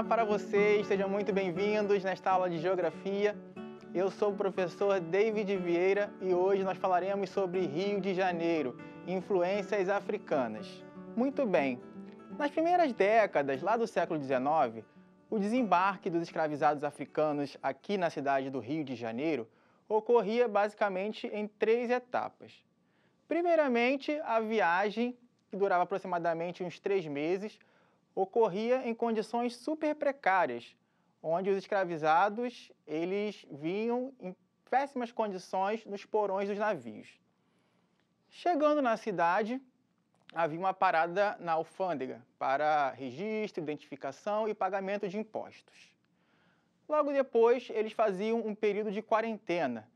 Olá para vocês, sejam muito bem-vindos nesta aula de Geografia. Eu sou o professor David Vieira e hoje nós falaremos sobre Rio de Janeiro, influências africanas. Muito bem, nas primeiras décadas, lá do século XIX, o desembarque dos escravizados africanos aqui na cidade do Rio de Janeiro ocorria basicamente em três etapas. Primeiramente, a viagem, que durava aproximadamente uns três meses, ocorria em condições super precárias, onde os escravizados eles vinham em péssimas condições nos porões dos navios. Chegando na cidade, havia uma parada na alfândega para registro, identificação e pagamento de impostos. Logo depois, eles faziam um período de quarentena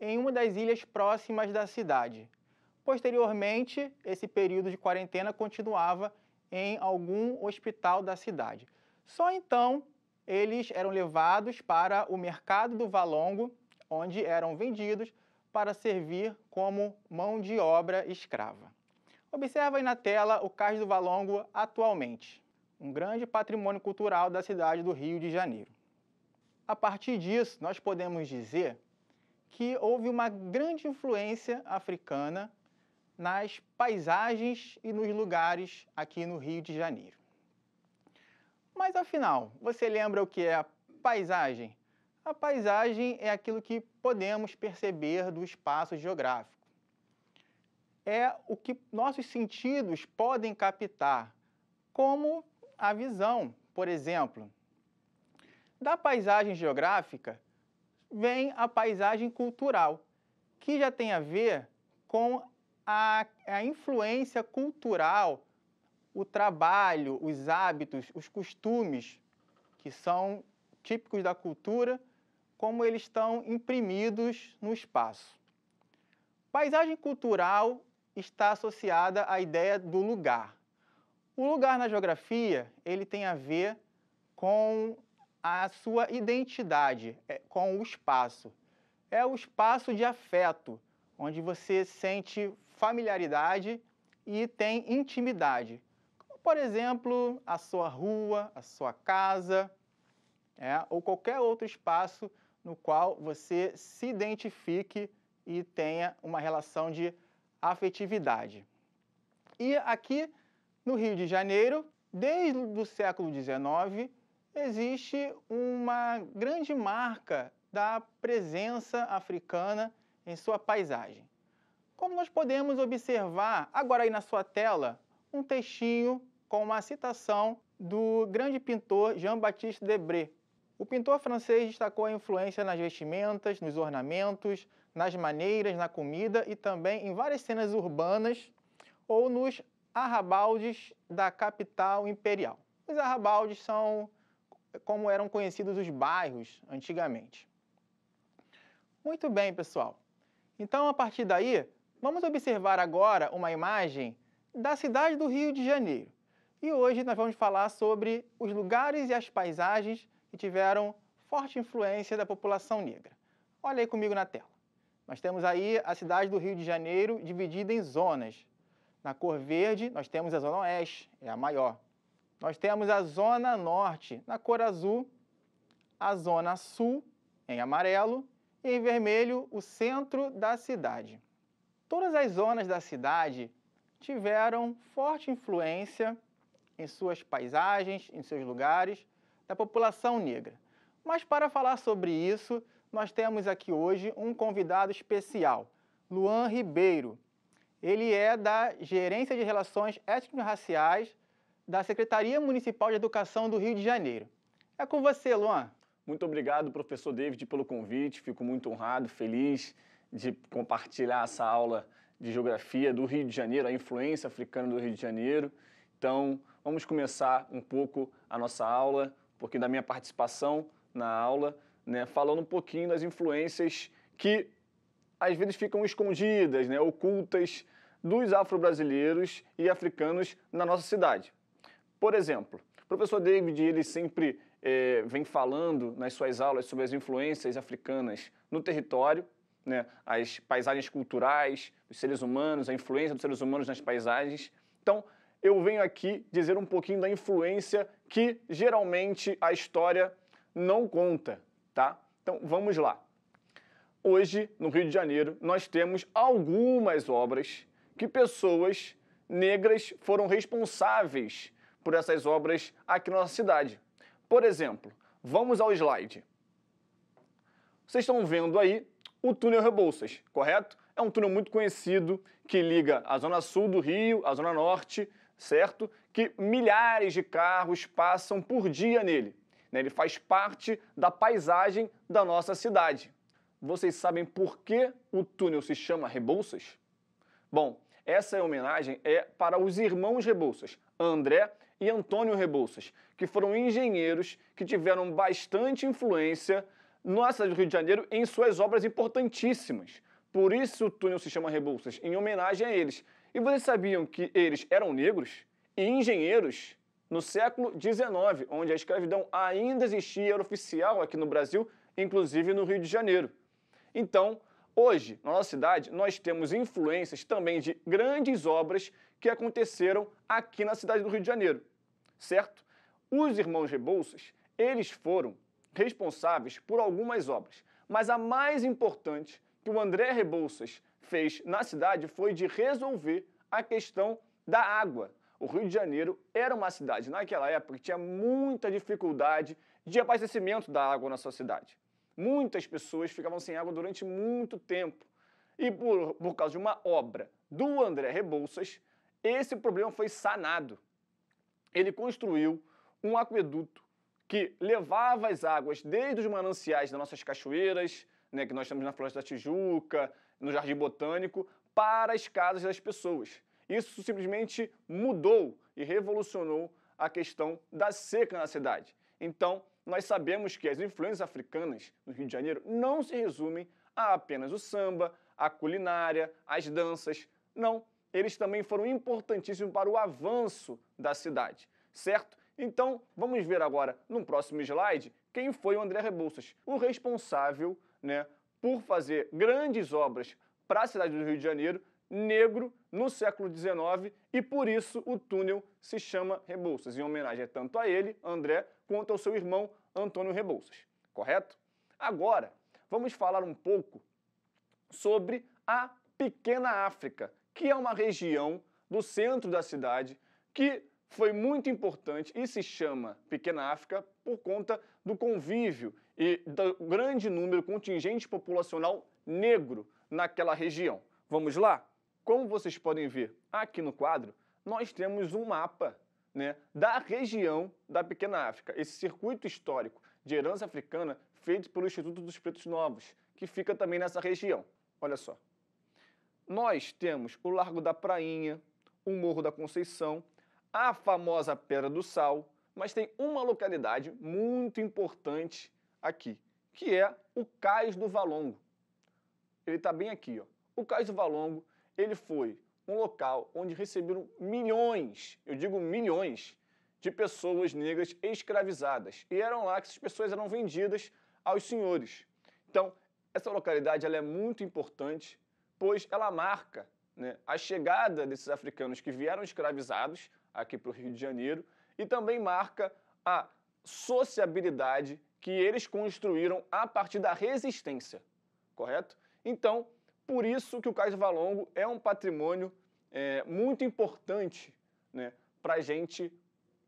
em uma das ilhas próximas da cidade. Posteriormente, esse período de quarentena continuava em algum hospital da cidade. Só então eles eram levados para o mercado do Valongo, onde eram vendidos para servir como mão de obra escrava. Observa aí na tela o Cais do Valongo atualmente, um grande patrimônio cultural da cidade do Rio de Janeiro. A partir disso, nós podemos dizer que houve uma grande influência africana nas paisagens e nos lugares aqui no Rio de Janeiro. Mas afinal, você lembra o que é a paisagem? A paisagem é aquilo que podemos perceber do espaço geográfico. É o que nossos sentidos podem captar, como a visão, por exemplo. Da paisagem geográfica vem a paisagem cultural, que já tem a ver com a, a influência cultural, o trabalho, os hábitos, os costumes que são típicos da cultura, como eles estão imprimidos no espaço. Paisagem cultural está associada à ideia do lugar. O lugar na geografia, ele tem a ver com a sua identidade, é, com o espaço. É o espaço de afeto, onde você sente familiaridade e tem intimidade. Como, por exemplo, a sua rua, a sua casa, é, ou qualquer outro espaço no qual você se identifique e tenha uma relação de afetividade. E aqui no Rio de Janeiro, desde o século XIX, existe uma grande marca da presença africana em sua paisagem. Como nós podemos observar agora aí na sua tela, um textinho com uma citação do grande pintor Jean-Baptiste Debré. O pintor francês destacou a influência nas vestimentas, nos ornamentos, nas maneiras, na comida e também em várias cenas urbanas ou nos arrabaldes da capital imperial. Os arrabaldes são como eram conhecidos os bairros antigamente. Muito bem, pessoal. Então, a partir daí, Vamos observar agora uma imagem da cidade do Rio de Janeiro. E hoje nós vamos falar sobre os lugares e as paisagens que tiveram forte influência da população negra. Olha aí comigo na tela. Nós temos aí a cidade do Rio de Janeiro dividida em zonas. Na cor verde, nós temos a Zona Oeste, é a maior. Nós temos a Zona Norte, na cor azul, a Zona Sul, em amarelo, e em vermelho, o centro da cidade. Todas as zonas da cidade tiveram forte influência em suas paisagens, em seus lugares, da população negra. Mas para falar sobre isso, nós temos aqui hoje um convidado especial, Luan Ribeiro. Ele é da Gerência de Relações Étnico-Raciais da Secretaria Municipal de Educação do Rio de Janeiro. É com você, Luan. Muito obrigado, professor David, pelo convite. Fico muito honrado, feliz de compartilhar essa aula de geografia do Rio de Janeiro, a influência africana do Rio de Janeiro. Então, vamos começar um pouco a nossa aula, um pouquinho da minha participação na aula, né, falando um pouquinho das influências que às vezes ficam escondidas, né, ocultas dos afro-brasileiros e africanos na nossa cidade. Por exemplo, o professor David ele sempre é, vem falando nas suas aulas sobre as influências africanas no território, né, as paisagens culturais, os seres humanos, a influência dos seres humanos nas paisagens. Então, eu venho aqui dizer um pouquinho da influência que geralmente a história não conta, tá? Então, vamos lá. Hoje, no Rio de Janeiro, nós temos algumas obras que pessoas negras foram responsáveis por essas obras aqui na nossa cidade. Por exemplo, vamos ao slide. Vocês estão vendo aí o túnel Rebouças, correto? É um túnel muito conhecido que liga a zona sul do Rio, a zona norte, certo? Que milhares de carros passam por dia nele. Né? Ele faz parte da paisagem da nossa cidade. Vocês sabem por que o túnel se chama Rebouças? Bom, essa homenagem é para os irmãos Rebouças, André e Antônio Rebouças, que foram engenheiros que tiveram bastante influência nossa cidade do Rio de Janeiro em suas obras importantíssimas. Por isso o túnel se chama Rebouças, em homenagem a eles. E vocês sabiam que eles eram negros e engenheiros no século XIX, onde a escravidão ainda existia, era oficial aqui no Brasil, inclusive no Rio de Janeiro. Então, hoje, na nossa cidade, nós temos influências também de grandes obras que aconteceram aqui na cidade do Rio de Janeiro, certo? Os irmãos Rebouças, eles foram responsáveis por algumas obras, mas a mais importante que o André Rebouças fez na cidade foi de resolver a questão da água. O Rio de Janeiro era uma cidade, naquela época, que tinha muita dificuldade de abastecimento da água na sua cidade. Muitas pessoas ficavam sem água durante muito tempo. E por, por causa de uma obra do André Rebouças, esse problema foi sanado. Ele construiu um aqueduto que levava as águas desde os mananciais das nossas cachoeiras, né, que nós temos na Floresta da Tijuca, no Jardim Botânico, para as casas das pessoas. Isso simplesmente mudou e revolucionou a questão da seca na cidade. Então, nós sabemos que as influências africanas no Rio de Janeiro não se resumem a apenas o samba, a culinária, as danças. Não, eles também foram importantíssimos para o avanço da cidade, certo? Então, vamos ver agora, no próximo slide, quem foi o André Rebouças, o responsável né, por fazer grandes obras para a cidade do Rio de Janeiro, negro, no século XIX, e por isso o túnel se chama Rebouças, em homenagem tanto a ele, André, quanto ao seu irmão, Antônio Rebouças, correto? Agora, vamos falar um pouco sobre a Pequena África, que é uma região do centro da cidade que foi muito importante e se chama Pequena África por conta do convívio e do grande número contingente populacional negro naquela região. Vamos lá? Como vocês podem ver aqui no quadro, nós temos um mapa né, da região da Pequena África, esse circuito histórico de herança africana feito pelo Instituto dos Pretos Novos, que fica também nessa região. Olha só. Nós temos o Largo da Prainha, o Morro da Conceição, a famosa Pedra do Sal, mas tem uma localidade muito importante aqui, que é o Cais do Valongo. Ele está bem aqui. Ó. O Cais do Valongo ele foi um local onde receberam milhões, eu digo milhões, de pessoas negras escravizadas. E eram lá que essas pessoas eram vendidas aos senhores. Então, essa localidade ela é muito importante, pois ela marca né, a chegada desses africanos que vieram escravizados aqui para o Rio de Janeiro e também marca a sociabilidade que eles construíram a partir da resistência, correto? Então, por isso que o Cais Valongo é um patrimônio é, muito importante né, para a gente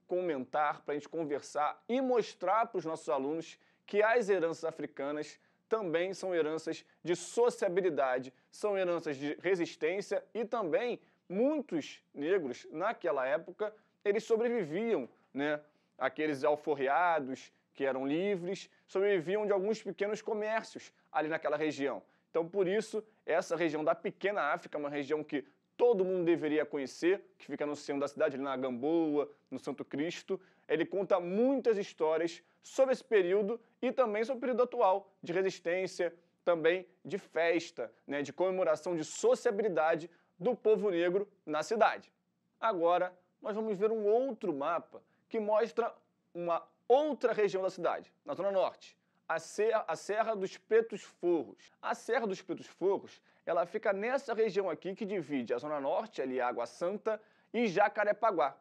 comentar, para a gente conversar e mostrar para os nossos alunos que as heranças africanas também são heranças de sociabilidade, são heranças de resistência e também muitos negros naquela época eles sobreviviam, né? Aqueles alforreados que eram livres sobreviviam de alguns pequenos comércios ali naquela região. Então, por isso, essa região da Pequena África, uma região que todo mundo deveria conhecer, que fica no centro da cidade, ali na Gamboa, no Santo Cristo. Ele conta muitas histórias sobre esse período e também sobre o período atual de resistência, também de festa, né, de comemoração, de sociabilidade do povo negro na cidade. Agora, nós vamos ver um outro mapa que mostra uma outra região da cidade, na Zona Norte, a Serra, a Serra dos Pretos Forros. A Serra dos Pretos Forros ela fica nessa região aqui que divide a Zona Norte, ali Água Santa, e Jacarepaguá.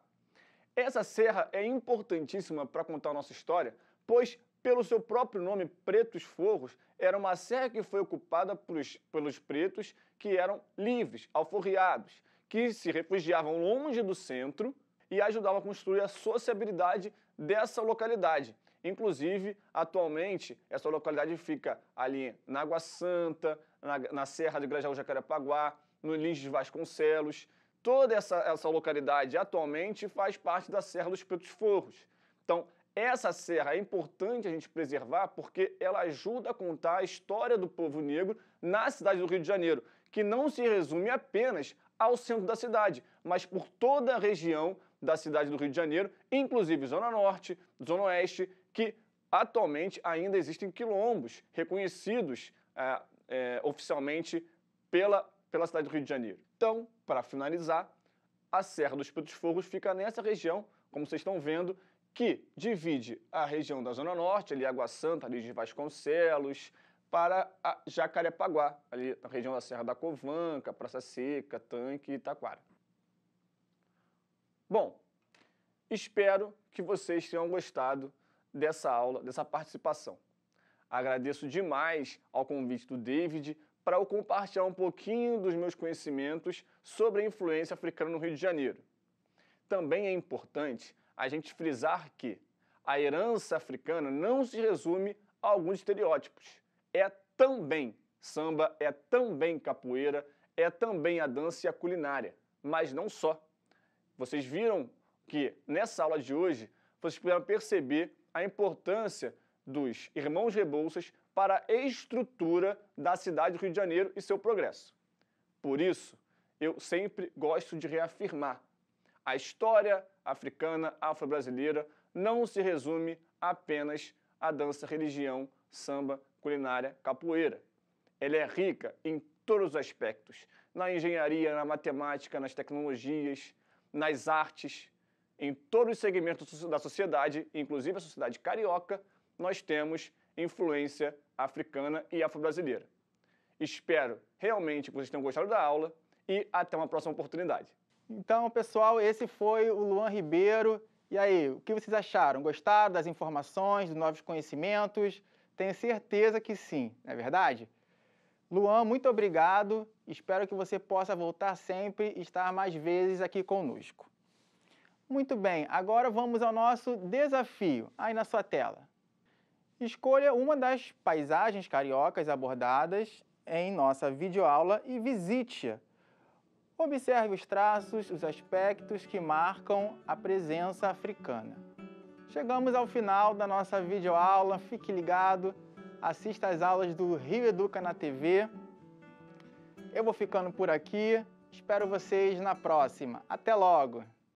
Essa serra é importantíssima para contar a nossa história, pois pelo seu próprio nome, Pretos Forros, era uma serra que foi ocupada pelos, pelos pretos que eram livres, alforriados, que se refugiavam longe do centro e ajudavam a construir a sociabilidade dessa localidade. Inclusive, atualmente, essa localidade fica ali na Água Santa, na, na Serra de Grajaú Jacarepaguá, no Lins de Vasconcelos. Toda essa, essa localidade atualmente faz parte da Serra dos Pretos Forros. Então, essa serra é importante a gente preservar porque ela ajuda a contar a história do povo negro na cidade do Rio de Janeiro, que não se resume apenas ao centro da cidade, mas por toda a região da cidade do Rio de Janeiro, inclusive Zona Norte, Zona Oeste, que atualmente ainda existem quilombos reconhecidos é, é, oficialmente pela, pela cidade do Rio de Janeiro. Então, para finalizar, a Serra dos Pitos Fogos fica nessa região, como vocês estão vendo, que divide a região da Zona Norte, ali Água Santa, ali de Vasconcelos, para Jacarepaguá, ali na região da Serra da Covanca, Praça Seca, Tanque e Itaquara. Bom, espero que vocês tenham gostado dessa aula, dessa participação. Agradeço demais ao convite do David para eu compartilhar um pouquinho dos meus conhecimentos sobre a influência africana no Rio de Janeiro. Também é importante a gente frisar que a herança africana não se resume a alguns estereótipos. É também samba, é também capoeira, é também a dança e a culinária, mas não só. Vocês viram que nessa aula de hoje vocês puderam perceber a importância dos irmãos Rebouças para a estrutura da cidade do Rio de Janeiro e seu progresso. Por isso, eu sempre gosto de reafirmar a história africana, afro-brasileira, não se resume apenas à dança, religião, samba, culinária, capoeira. Ela é rica em todos os aspectos: na engenharia, na matemática, nas tecnologias, nas artes, em todos os segmentos da sociedade, inclusive a sociedade carioca, nós temos influência africana e afro-brasileira. Espero realmente que vocês tenham gostado da aula e até uma próxima oportunidade. Então, pessoal, esse foi o Luan Ribeiro. E aí, o que vocês acharam? Gostaram das informações, dos novos conhecimentos? Tenho certeza que sim, não é verdade? Luan, muito obrigado. Espero que você possa voltar sempre e estar mais vezes aqui conosco. Muito bem, agora vamos ao nosso desafio aí na sua tela. Escolha uma das paisagens cariocas abordadas em nossa videoaula e visite-a Observe os traços, os aspectos que marcam a presença africana. Chegamos ao final da nossa videoaula, fique ligado, assista às aulas do Rio Educa na TV. Eu vou ficando por aqui, espero vocês na próxima. Até logo!